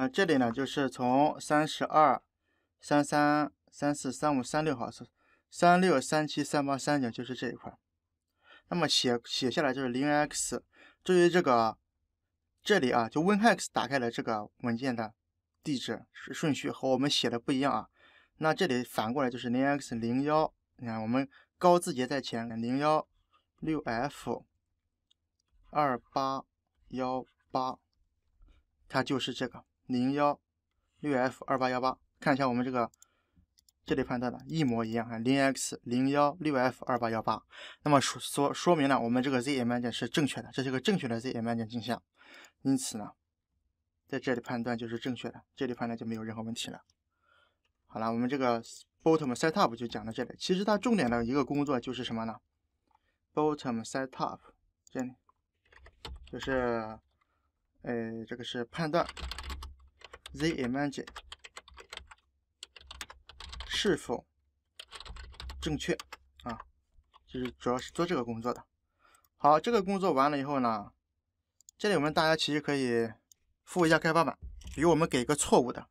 啊，这里呢就是从三十二、三三、三四、三五、三六号，三六、三七、三八、三九，就是这一块。那么写写下来就是零 x。至于这个这里啊，就 winhex 打开了这个文件的地址顺序和我们写的不一样啊。那这里反过来就是零 x 零幺，你看我们高字节在前，零幺六 F 二八幺八，它就是这个。零幺六 F 二八幺八，看一下我们这个这里判断的一模一样哈，零 X 零幺六 F 二八幺八，那么说说说明了我们这个 ZM 按键是正确的，这是个正确的 ZM 按键镜像，因此呢，在这里判断就是正确的，这里判断就没有任何问题了。好了，我们这个 Bottom Setup 就讲到这里。其实它重点的一个工作就是什么呢？Bottom Setup 这里就是，呃，这个是判断。Z image 是否正确啊？就是主要是做这个工作的。好，这个工作完了以后呢，这里我们大家其实可以复一下开发板，比如我们给一个错误的。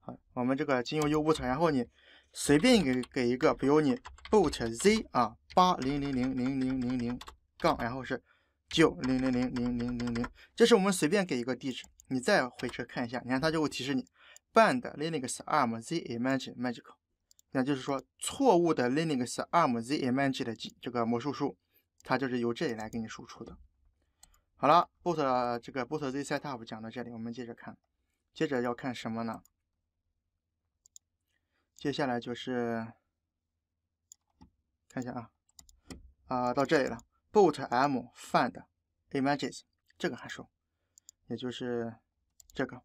好，我们这个进入 U-boot，然后你随便给给一个，比如你 boot z 啊，八0零零零零零零杠，然后是。九零零零零零零，这是我们随便给一个地址，你再回车看一下，你看它就会提示你，bad n Linux arm z image magic，那就是说错误的 Linux arm z image 的这个魔术数，它就是由这里来给你输出的。好了，boot 这个 boot z setup 讲到这里，我们接着看，接着要看什么呢？接下来就是看一下啊，啊到这里了。boot m find images 这个函数，也就是这个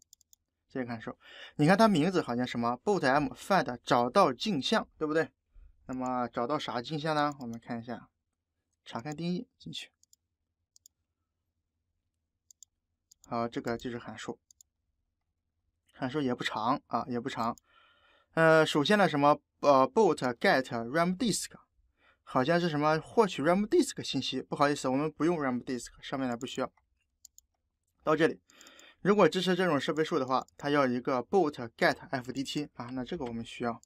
这个函数，你看它名字好像什么 boot m find 找到镜像，对不对？那么找到啥镜像呢？我们看一下，查看定义进去。好，这个就是函数，函数也不长啊，也不长。呃，首先呢，什么呃 boot get ram disk。好像是什么获取 ramdisk 信息，不好意思，我们不用 ramdisk，上面的不需要。到这里，如果支持这种设备数的话，它要一个 boot get fdt 啊，那这个我们需要。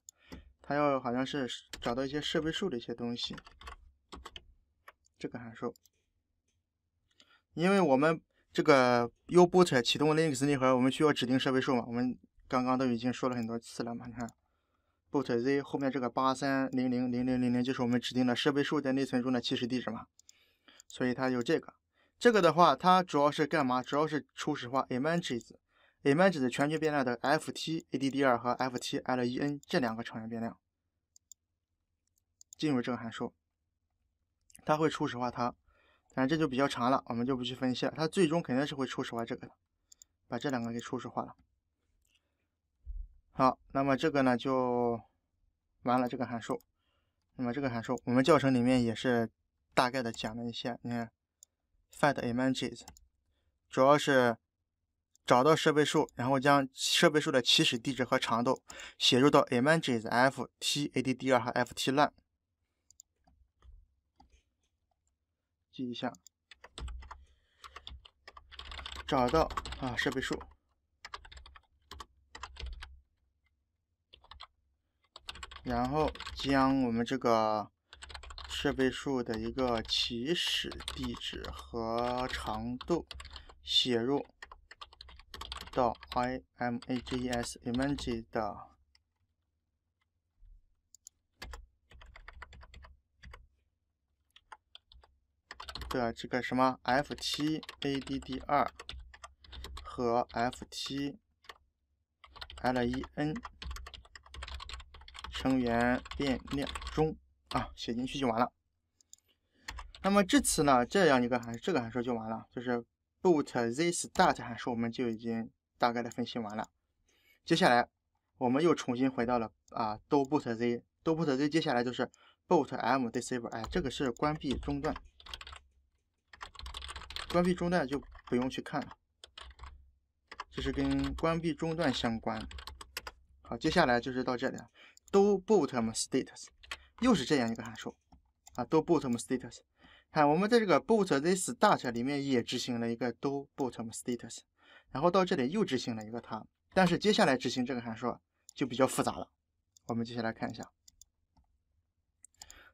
它要好像是找到一些设备数的一些东西，这个函数。因为我们这个 u boot 启动 Linux 内核，我们需要指定设备数嘛，我们刚刚都已经说了很多次了嘛，你看。Foot Z 后面这个八三零零零零零零就是我们指定的设备数在内存中的起始地址嘛，所以它有这个，这个的话它主要是干嘛？主要是初始化 Image s Image s 全局变量的 F T A D D R 和 F T L E N 这两个成员变量。进入这个函数，它会初始化它，反正这就比较长了，我们就不去分析了。它最终肯定是会初始化这个，的，把这两个给初始化了。好，那么这个呢就完了。这个函数，那么这个函数，我们教程里面也是大概的讲了一些。你看，find images，主要是找到设备数，然后将设备数的起始地址和长度写入到 images ft addr 和 ft l i n 记一下，找到啊设备数。然后将我们这个设备数的一个起始地址和长度写入到 i m a g e s image 的的这个什么 f t a d d 2和 f t l e n。成员变量中啊，写进去就完了。那么至此呢，这样一个函这个函数就完了，就是 boot this t a r t 函数我们就已经大概的分析完了。接下来我们又重新回到了啊 do boot z do boot z 接下来就是 boot m disable，哎，这个是关闭中断，关闭中断就不用去看了，这是跟关闭中断相关。好，接下来就是到这里了。do boot status，又是这样一个函数啊。do boot status，看我们在这个 boot this a t a t 里面也执行了一个 do boot status，然后到这里又执行了一个它，但是接下来执行这个函数就比较复杂了。我们接下来看一下，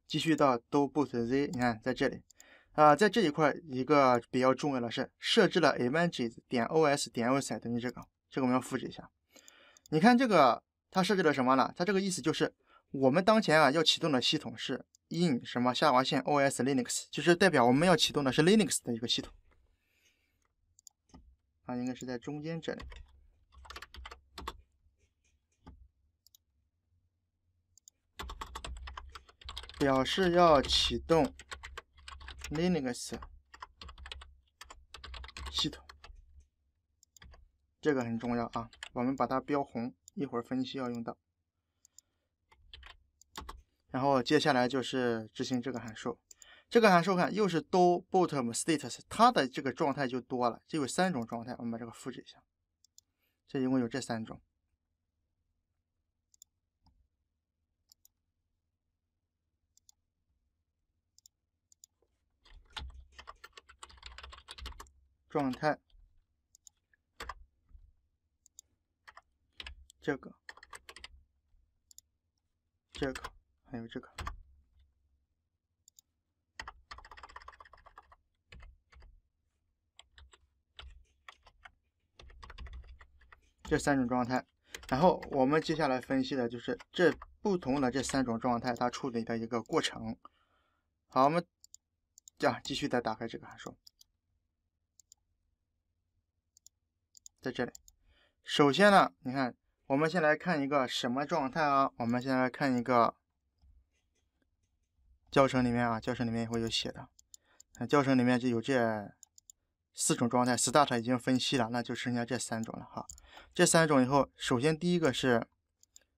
继续到 do boot z，你看在这里啊，在这一块一个比较重要的是设置了 a g g s 点 os 点 os 等于这个，这个我们要复制一下。你看这个。它设置了什么呢？它这个意思就是，我们当前啊要启动的系统是 in 什么下划线 O S Linux，就是代表我们要启动的是 Linux 的一个系统。它应该是在中间这里，表示要启动 Linux 系统，这个很重要啊，我们把它标红。一会儿分析要用到，然后接下来就是执行这个函数。这个函数看又是 do bottom states，它的这个状态就多了，这有三种状态。我们把这个复制一下，这一共有这三种状态。这个，这个，还有这个，这三种状态。然后我们接下来分析的就是这不同的这三种状态它处理的一个过程。好，我们这样继续再打开这个函数，在这里，首先呢，你看。我们先来看一个什么状态啊？我们先来看一个教程里面啊，教程里面也会有写的。教程里面就有这四种状态，start 已经分析了，那就剩下这三种了哈。这三种以后，首先第一个是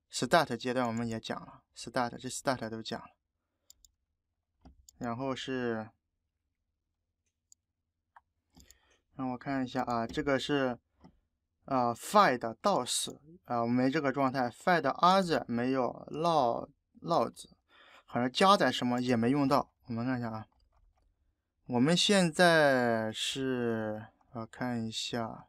start 阶段，我们也讲了，start 这 start 都讲了。然后是，让我看一下啊，这个是。啊，find does，啊，我们这个状态 f i h t other 没有 log logs，好像加载什么也没用到。我们看一下啊，我们现在是啊，看一下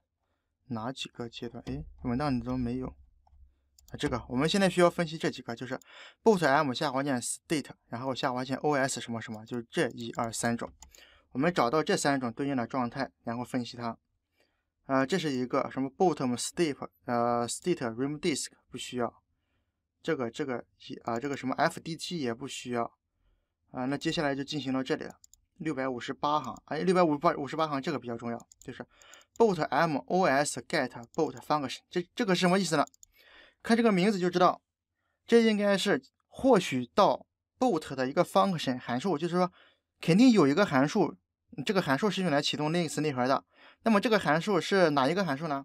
哪几个阶段？哎，文档里都没有啊。这个我们现在需要分析这几个，就是 bootm 下划线 state，然后下划线 os 什么什么，就是这一二三种。我们找到这三种对应的状态，然后分析它。啊，这是一个什么？boot step，呃，state rem disk 不需要，这个这个啊，这个什么 fdt 也不需要，啊，那接下来就进行到这里了，六百五十八行哎，六百五十八五十八行这个比较重要，就是 boot mos get boot function，这这个是什么意思呢？看这个名字就知道，这应该是获取到 boot 的一个 function 函数，就是说肯定有一个函数，这个函数是用来启动 Linux 内核的。那么这个函数是哪一个函数呢？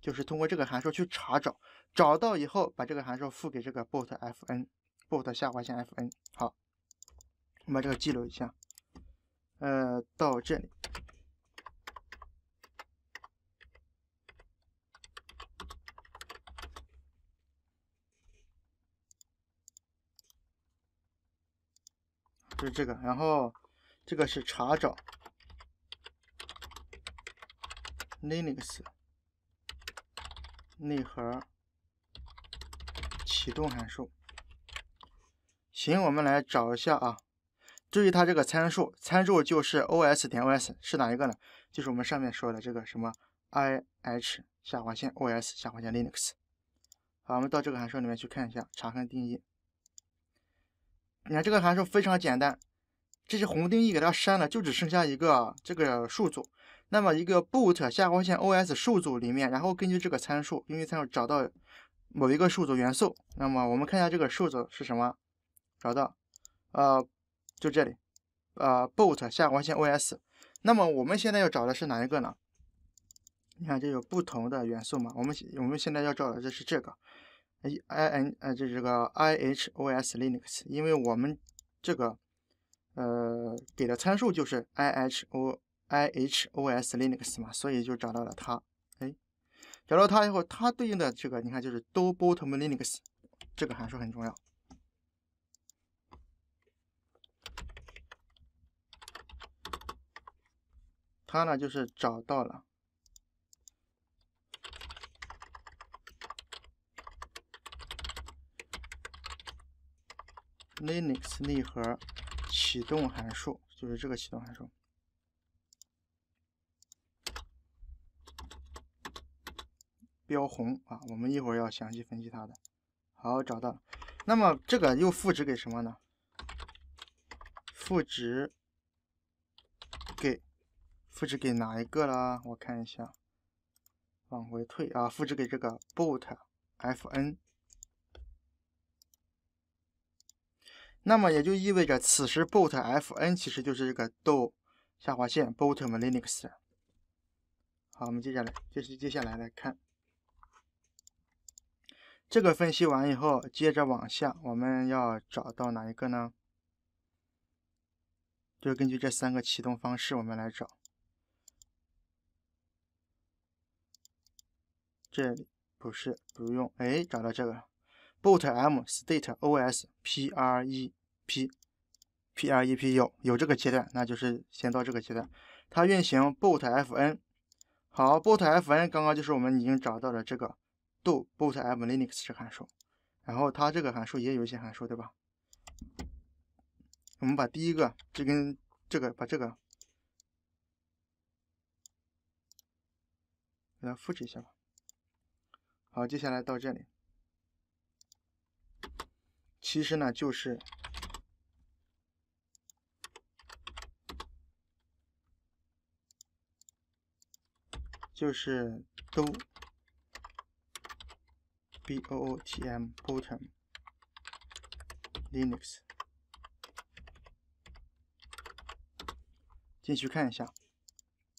就是通过这个函数去查找，找到以后把这个函数赋给这个 bot_fn，bot 下划线 fn。好，我们把这个记录一下。呃，到这里，就是这个，然后这个是查找。Linux 内核启动函数，行，我们来找一下啊，注意它这个参数，参数就是 O.S. 点 O.S. 是哪一个呢？就是我们上面说的这个什么 I.H. 下划线 O.S. 下划线 Linux。好，我们到这个函数里面去看一下，查看定义。你看这个函数非常简单，这些宏定义给它删了，就只剩下一个这个数组。那么一个 boot 下划线 os 数组里面，然后根据这个参数，根据参数找到某一个数组元素。那么我们看一下这个数组是什么？找到，呃，就这里，呃，boot 下划线 os。那么我们现在要找的是哪一个呢？你看这有不同的元素嘛？我们我们现在要找的就是这个 i n 呃就是个 i h o s linux，因为我们这个呃给的参数就是 i h o。i h o s linux 嘛，所以就找到了它。哎，找到它以后，它对应的这个，你看就是 do b o o m linux，这个函数很重要。它呢就是找到了 linux 内核启动函数，就是这个启动函数。标红啊，我们一会儿要详细分析它的。好，找到，那么这个又赋值给什么呢？赋值给，赋值给哪一个啦？我看一下，往回退啊，赋值给这个 boot fn。那么也就意味着，此时 boot fn 其实就是这个 do 下划线 boot linux。好，我们接下来，这是接下来来看。这个分析完以后，接着往下，我们要找到哪一个呢？就根据这三个启动方式，我们来找。这里不是，不用。哎，找到这个，boot m state os pre p pre p 有有这个阶段，那就是先到这个阶段。它运行 boot fn。好，boot fn，刚刚就是我们已经找到了这个。do boot up linux 是函数，然后它这个函数也有一些函数，对吧？我们把第一个这跟这个把这个给它复制一下吧。好，接下来到这里，其实呢就是就是都。bottom，bottom，Linux，进去看一下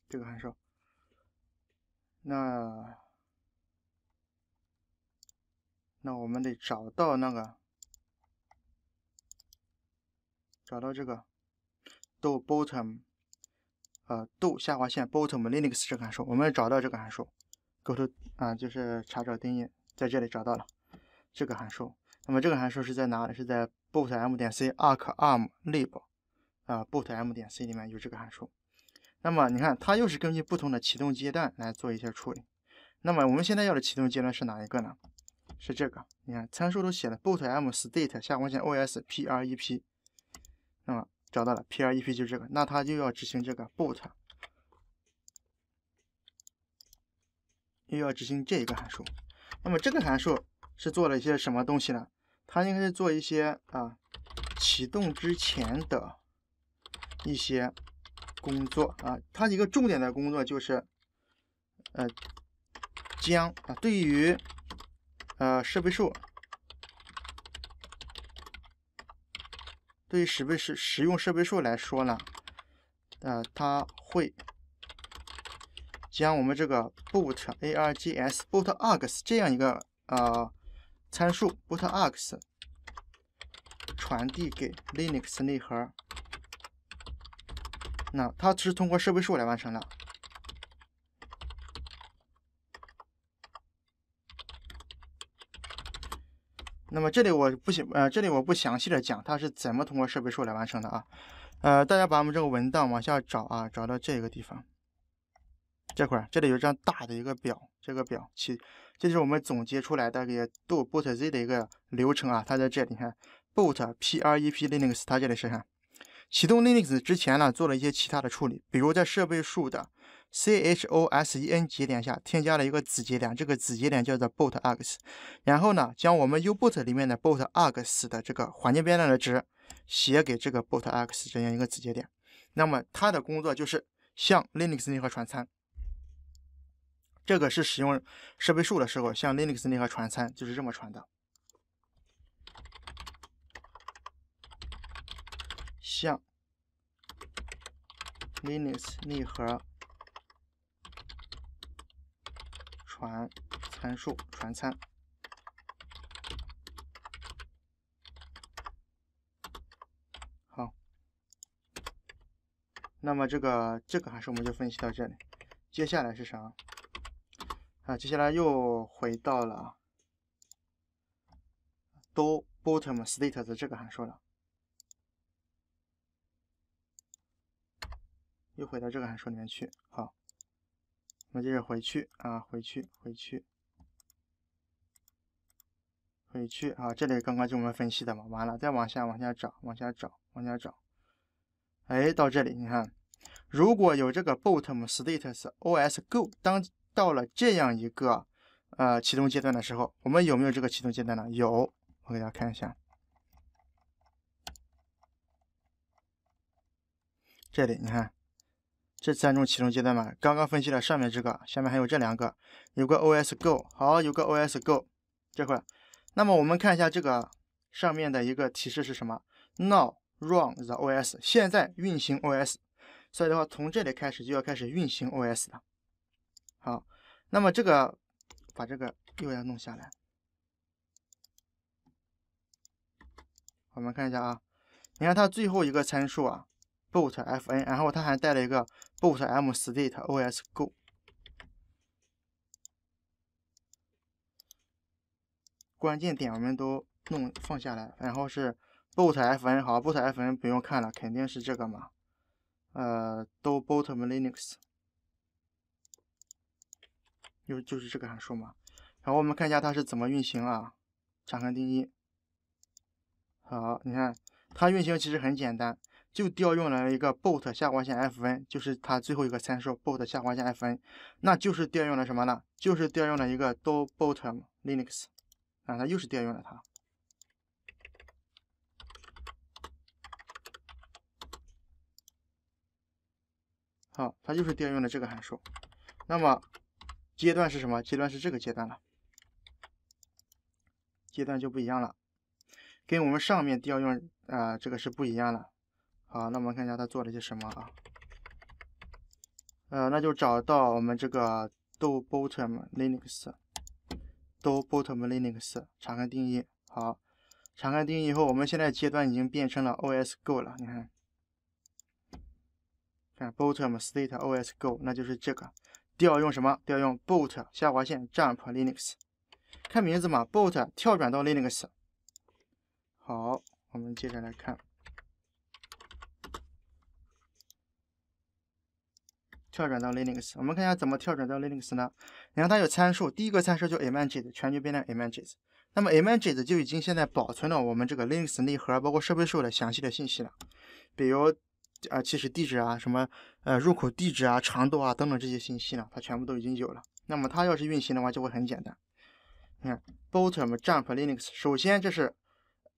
这个函数。那那我们得找到那个找到这个 do bottom，呃 do 下划线 bottom Linux 这个函数，我们找到这个函数，go to 啊就是查找定义。在这里找到了这个函数，那么这个函数是在哪里？是在 bootm.c 点 arc_arm_lib 啊，bootm.c 点里面有这个函数。那么你看，它又是根据不同的启动阶段来做一些处理。那么我们现在要的启动阶段是哪一个呢？是这个。你看参数都写了 bootm_state 下划线 os_prep，那么找到了 prep 就这个，那它就要执行这个 boot，又要执行这一个函数。那么这个函数是做了一些什么东西呢？它应该是做一些啊启动之前的一些工作啊。它一个重点的工作就是，呃，将啊对于呃设备数，对于使被使使用设备数来说呢，呃，它会。将我们这个 boot args boot args 这样一个呃参数 boot args 传递给 Linux 内核，那它是通过设备数来完成的。那么这里我不详呃这里我不详细的讲它是怎么通过设备数来完成的啊，呃大家把我们这个文档往下找啊，找到这个地方。这块儿这里有张大的一个表，这个表起，这就是我们总结出来的个 do boot z 的一个流程啊，它在这里看 boot prep linux 它这里是哈，启动 Linux 之前呢，做了一些其他的处理，比如在设备树的 chosen 节点下添加了一个子节点，这个子节点叫做 boot args，然后呢，将我们 U boot 里面的 boot args 的这个环境变量的值写给这个 boot args 这样一个子节点，那么它的工作就是向 Linux 内核传参。这个是使用设备数的时候，像 Linux 内核传参就是这么传的，像 Linux 内核传参数传参。好，那么这个这个函数我们就分析到这里，接下来是啥？啊，接下来又回到了 do bottom states 这个函数了，又回到这个函数里面去。好，我们接着回去啊，回去，回去，回去啊。这里刚刚就我们分析的嘛，完了，再往下，往下找，往下找，往下找。哎，到这里，你看，如果有这个 bottom states os go 当。到了这样一个呃启动阶段的时候，我们有没有这个启动阶段呢？有，我给大家看一下，这里你看，这三种启动阶段嘛，刚刚分析了上面这个，下面还有这两个，有个 OS Go，好，有个 OS Go 这块，那么我们看一下这个上面的一个提示是什么？Now run the OS，现在运行 OS，所以的话，从这里开始就要开始运行 OS 了。好，那么这个，把这个又要弄下来。我们看一下啊，你看它最后一个参数啊，bootfn，然后它还带了一个 bootmstateosgo。关键点我们都弄放下来，然后是 bootfn，好，bootfn 不用看了，肯定是这个嘛，呃，都 bootlinux。又就是这个函数嘛，然后我们看一下它是怎么运行啊？查看定义。好，你看它运行其实很简单，就调用了一个 bot 下划线 fn，就是它最后一个参数 bot 下划线 fn，那就是调用了什么呢？就是调用了一个 do bottom linux 啊，它又是调用了它。好，它又是调用了这个函数，那么。阶段是什么？阶段是这个阶段了，阶段就不一样了，跟我们上面调用啊这个是不一样了。好，那我们看一下它做了些什么啊？呃，那就找到我们这个 do_bottom_linux，do_bottom_linux 查看定义。好，查看定义以后，我们现在阶段已经变成了 OS Go 了。你看，看 bottom_state OS Go，那就是这个。调用什么？调用 boot 下划线 jump Linux，看名字嘛，boot 跳转到 Linux。好，我们接着来看跳转到 Linux。我们看一下怎么跳转到 Linux 呢？你看它有参数，第一个参数就 images，全局变量 images。那么 images 就已经现在保存了我们这个 Linux 内核包括设备数的详细的信息了，比如啊起始地址啊什么。呃，入口地址啊、长度啊等等这些信息呢，它全部都已经有了。那么它要是运行的话，就会很简单。你看，bottom jump Linux，首先这是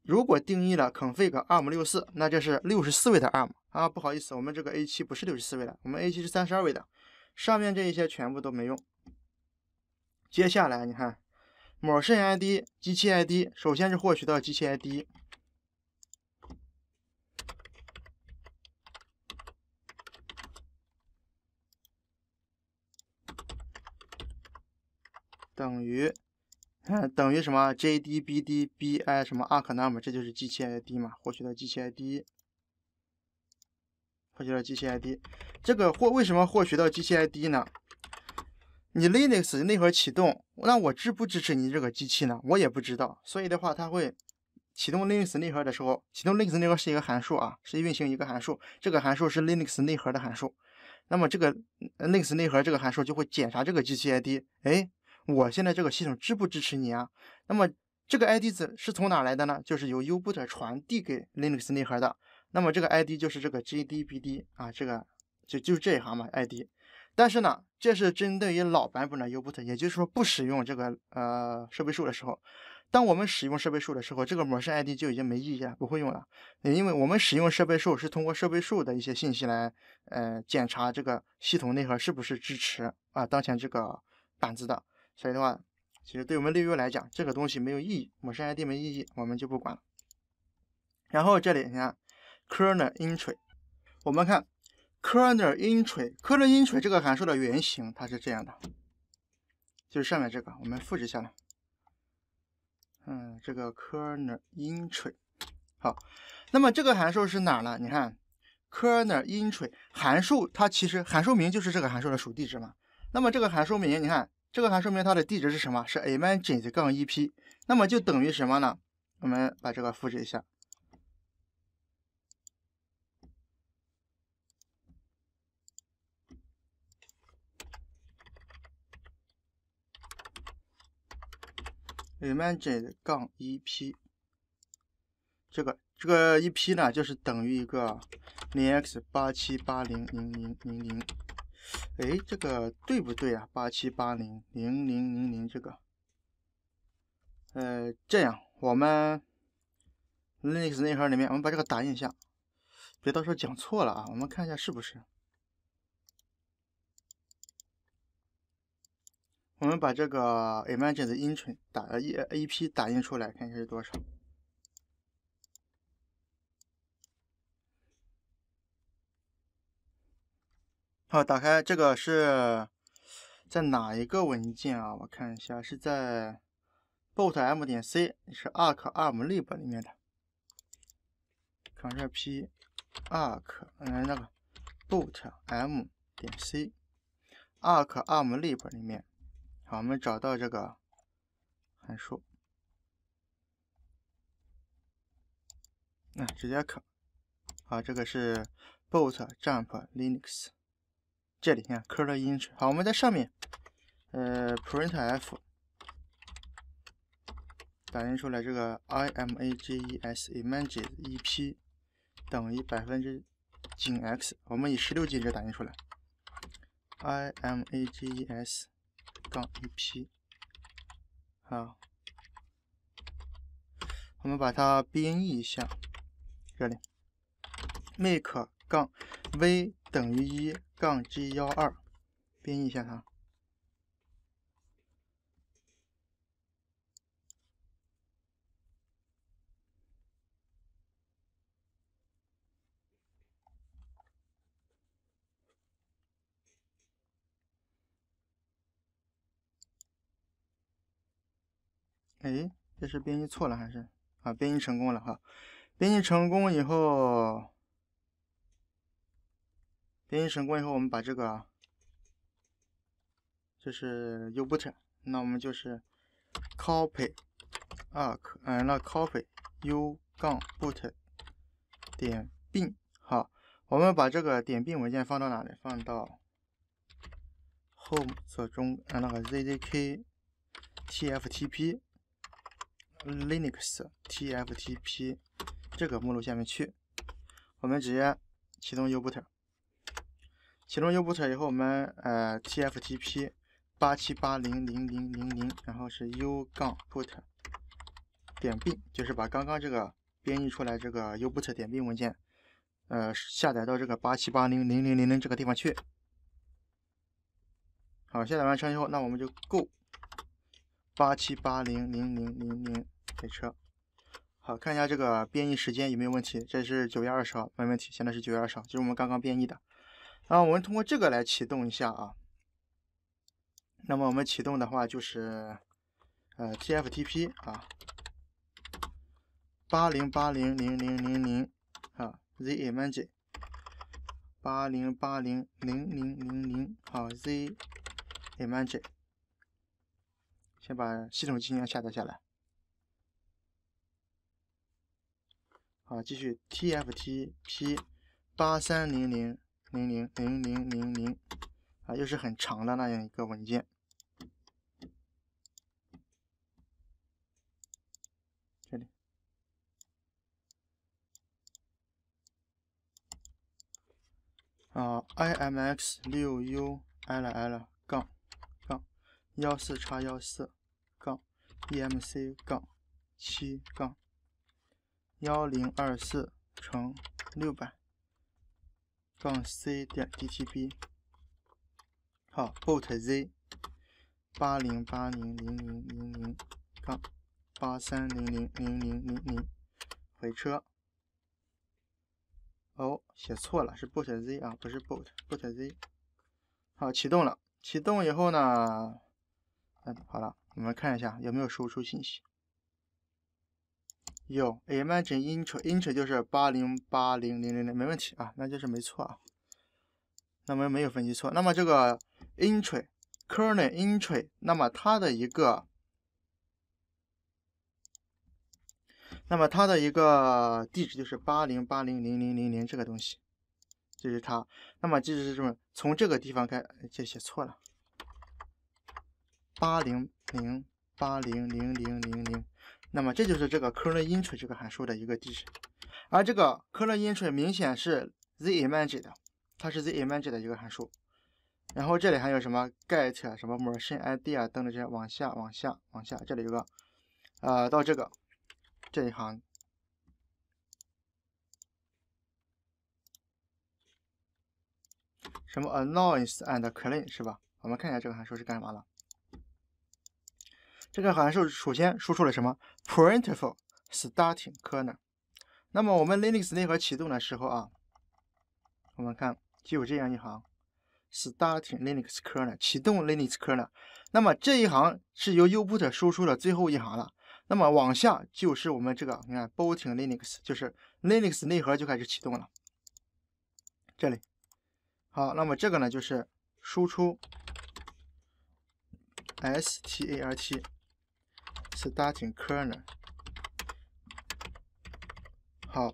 如果定义了 config arm64，那这是六十四位的 arm 啊。不好意思，我们这个 A7 不是六十四位的，我们 A7 是三十二位的。上面这一些全部都没用。接下来你看，某式 ID、机器 ID，首先是获取到机器 ID。等于，看，等于什么？JDBDBI 什么？Arcnum，这就是机器 ID 嘛？获取到机器 ID，获取到机器 ID。这个获为什么获取到机器 ID 呢？你 Linux 内核启动，那我支不支持你这个机器呢？我也不知道。所以的话，它会启动 Linux 内核的时候，启动 Linux 内核是一个函数啊，是运行一个函数。这个函数是 Linux 内核的函数。那么这个 Linux 内核这个函数就会检查这个机器 ID，哎。我现在这个系统支不支持你啊？那么这个 I D 子是从哪来的呢？就是由 Uboot 传递给 Linux 内核的。那么这个 I D 就是这个 g D B D 啊，这个就就是这一行嘛 I D。但是呢，这是针对于老版本的 Uboot，也就是说不使用这个呃设备树的时候。当我们使用设备树的时候，这个模式 I D 就已经没意义了，不会用了。因为我们使用设备树是通过设备树的一些信息来呃检查这个系统内核是不是支持啊当前这个板子的。所以的话，其实对我们利润来讲，这个东西没有意义，我们商业地没意义，我们就不管了。然后这里你看 k e r n e r entry，我们看 k e r n e r e n t r y k e r n e r entry 这个函数的原型它是这样的，就是上面这个，我们复制下来。嗯，这个 k e r n e r entry，好，那么这个函数是哪呢？你看 k e r n e r entry 函数，它其实函数名就是这个函数的属地址嘛。那么这个函数名，你看。这个还说明它的地址是什么？是 A m a g i n 杠 EP，那么就等于什么呢？我们把这个复制一下，A m a g i n 杠 EP，这个这个 EP 呢，就是等于一个零 X 八七八零零零零零。哎，这个对不对啊？八七八零零零零零这个。呃，这样我们 Linux 内核里面，我们把这个打印一下，别到时候讲错了啊。我们看一下是不是。我们把这个 image 的 i n 的 u t 打一 A p 打印出来，看一下是多少。好，打开这个是在哪一个文件啊？我看一下是在 boot.m.c，点是 arc_arm_lib 里面的。Ctrl p arc，嗯，那个 boot.m.c 点 arc_arm_lib 里面。好，我们找到这个函数，那直接 c 好，这个是 boot_jump_linux。这里你看 c r l o i n t g e 好，我们在上面，呃，print f，打印出来这个 images image s e p 等于百分之进 x。我们以十六进制打印出来，images 杠 e p。好，我们把它编译一下，这里 make 杠 v 等于一。杠 G 幺二，编译一下它。哎，这是编译错了还是？啊，编译成功了哈。编译成功以后。编译成功以后，我们把这个就是 uboot，那我们就是 copy a r c 嗯，那 copy u- 杠 boot 点 bin 好，我们把这个点 bin 文件放到哪里？放到 home 左中，嗯，那个 zzk tftp linux tftp 这个目录下面去。我们直接启动 uboot。启动 U-Boot 以后，我们呃 t f t p 八七八零零零零零，然后是 U- 杠 Boot 点 B，就是把刚刚这个编译出来这个 U-Boot 点 B 文件，呃，下载到这个八七八零零零零零这个地方去。好，下载完成以后，那我们就 Go 八七八零零零零零给车。好，看一下这个编译时间有没有问题，这是九月二十号，没问题。现在是九月二十号，就是我们刚刚编译的。啊，我们通过这个来启动一下啊。那么我们启动的话就是，呃，TFTP 啊，八零八零零零零零啊，ZMJ，i 八零八零零零零零啊，ZMJ i。先把系统进行下载下来。好，继续 TFTP 八三零零。零零零零零零啊，又是很长的那样一个文件。这里啊，IMX 六 ULL 杠杠幺四叉幺四杠 EMC 杠七杠幺零二四乘六百。杠 c 点 dtp，好，boot z 八零八零零零零零杠八三零零零零零零，回车。哦，写错了，是 boot z 啊，不是 boot，boot z。好，启动了，启动以后呢，嗯，好了，我们看一下有没有输出信息。有，image i n entry entry 就是八零八零零零零，没问题啊，那就是没错啊，那么没有分析错。那么这个 entry k e r n e l i entry，那么它的一个，那么它的一个地址就是八零八零零零零零，这个东西就是它。那么就是这么，从这个地方看，这写错了，八零零八零零零零零。那么这就是这个 c u r r e l entry 这个函数的一个地址，而这个 c u r r e l entry 明显是 z image 的，它是 z image 的一个函数。然后这里还有什么 get 什么 machine id 啊，等等这些，往下，往下，往下，这里有个，呃，到这个这一行，什么 announce and clean 是吧？我们看一下这个函数是干嘛的。这个函数首先输出了什么？printf "starting kernel"。那么我们 Linux 内核启动的时候啊，我们看就有这样一行：starting Linux kernel，启动 Linux kernel。那么这一行是由 Uboot 输出的最后一行了。那么往下就是我们这个，你看 booting Linux，就是 Linux 内核就开始启动了。这里，好，那么这个呢就是输出 start。starting kernel。好，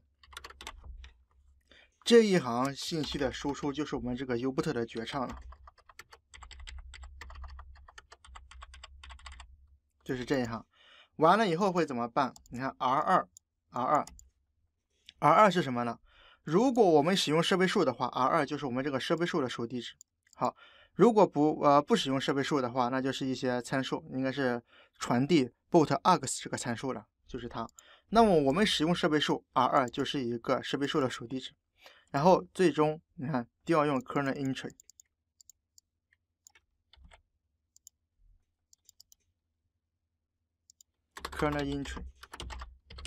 这一行信息的输出就是我们这个 Uboot 的绝唱了，就是这一行，完了以后会怎么办？你看 R 二，R 二，R 二是什么呢？如果我们使用设备数的话，R 二就是我们这个设备数的入地址。好。如果不呃不使用设备数的话，那就是一些参数，应该是传递 boot args 这个参数了，就是它。那么我们使用设备数 r2 就是一个设备数的首地址，然后最终你看调用 kernel entry kernel entry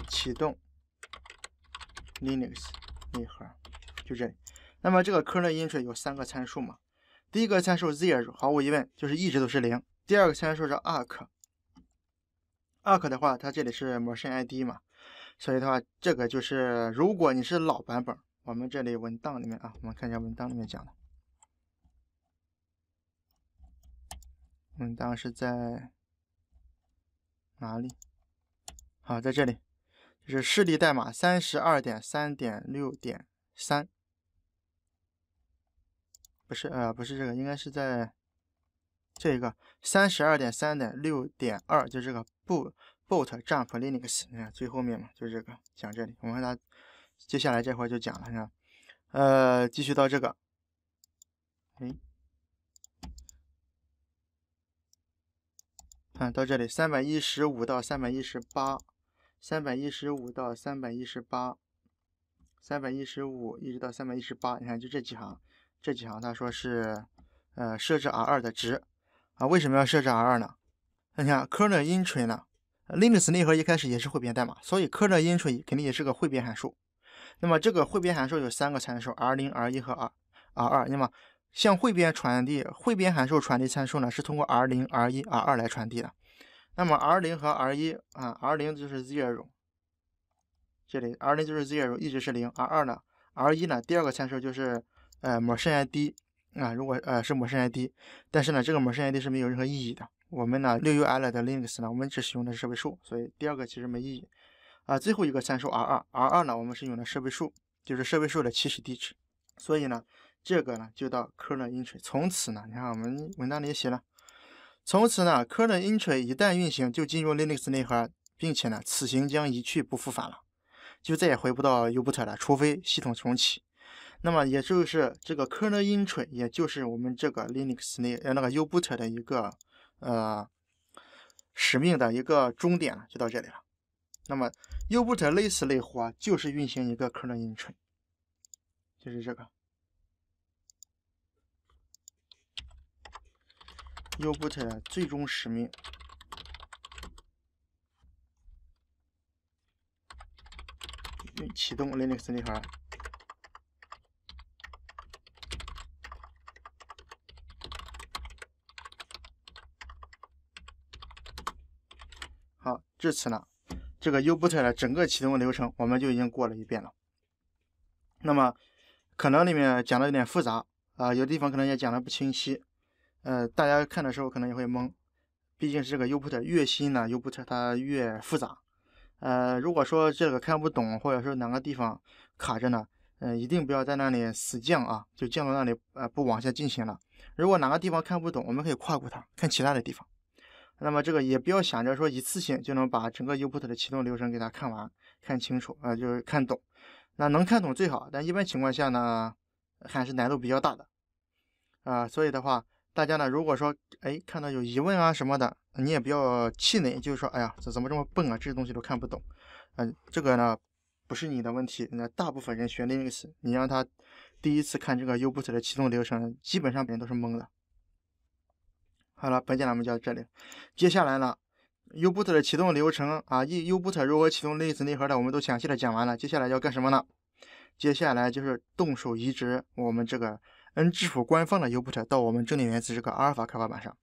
启动 Linux 内核，就这里。那么这个 kernel entry 有三个参数嘛？第一个参数 zero，毫无疑问就是一直都是零。第二个参数是 arc，arc 的话，它这里是模身 ID 嘛，所以的话，这个就是如果你是老版本，我们这里文档里面啊，我们看一下文档里面讲的，文档是在哪里？好，在这里，就是示例代码三十二点三点六点三。不是，呃，不是这个，应该是在这个三十二点三点六点二，就这个 boot boot jump linux 你看最后面嘛，就这个讲这里，我们看它接下来这块就讲了，是吧？呃，继续到这个，哎，看到这里三百一十五到三百一十八，三百一十五到三百一十八，三百一十五一直到三百一十八，你看就这几行。这几行他说是，呃，设置 R 二的值，啊，为什么要设置 R 二呢？你看 kernel i n t r y 呢，Linux 内核一开始也是汇编代码，所以 kernel i n t r y 肯定也是个汇编函数。那么这个汇编函数有三个参数，R 零、R 一和 R R 二。那么向汇编传递汇编函数传递参数呢，是通过 R 零、R 一、R 二来传递的。那么 R 零和 R 一啊，R 零就是 zero，这里 R 零就是 zero，一直是零。R 二呢，R 一呢，第二个参数就是。呃，模式 I D 啊，如果呃是模式 I D，但是呢，这个模式 I D 是没有任何意义的。我们呢，六 U L 的 Linux 呢，我们只使用的是设备数，所以第二个其实没意义。啊，最后一个参数 R 二，R 二呢，我们是用的设备数，就是设备数的起始地址。所以呢，这个呢就到 Kernel Entry。从此呢，你看我们文档里也写了，从此呢 Kernel Entry 一旦运行就进入 Linux 内核，并且呢此行将一去不复返了，就再也回不到 U B T 了，除非系统重启。那么也就是这个 kernel entry，也就是我们这个 Linux 内呃那个 U-boot 的一个呃使命的一个终点了，就到这里了。那么 U-boot 类似类活就是运行一个 kernel entry，就是这个 U-boot 最终使命启动 Linux 内核。至此呢，这个 u b o o t 的整个启动流程我们就已经过了一遍了。那么，可能里面讲的有点复杂啊，有的地方可能也讲的不清晰，呃，大家看的时候可能也会懵。毕竟是这个 u b o o t 越新呢 u b o o t 它越复杂。呃，如果说这个看不懂，或者说哪个地方卡着呢，嗯，一定不要在那里死降啊，就降到那里呃不往下进行了。如果哪个地方看不懂，我们可以跨过它，看其他的地方。那么这个也不要想着说一次性就能把整个 u b u t 的启动流程给它看完、看清楚啊，就是看懂。那能看懂最好，但一般情况下呢，还是难度比较大的啊。所以的话，大家呢，如果说哎看到有疑问啊什么的，你也不要气馁，就是说哎呀这怎么这么笨啊，这些东西都看不懂。嗯，这个呢不是你的问题，那大部分人学那个 u x 你让他第一次看这个 u b u t 的启动流程，基本上别人都是懵的。好了，本讲呢我们就到这里。接下来呢，Uboot 的启动流程啊，U Uboot 如何启动 Linux 内核的，我们都详细的讲完了。接下来要干什么呢？接下来就是动手移植我们这个 N 智浦官方的 Uboot 到我们正定原子这个阿尔法开发板上。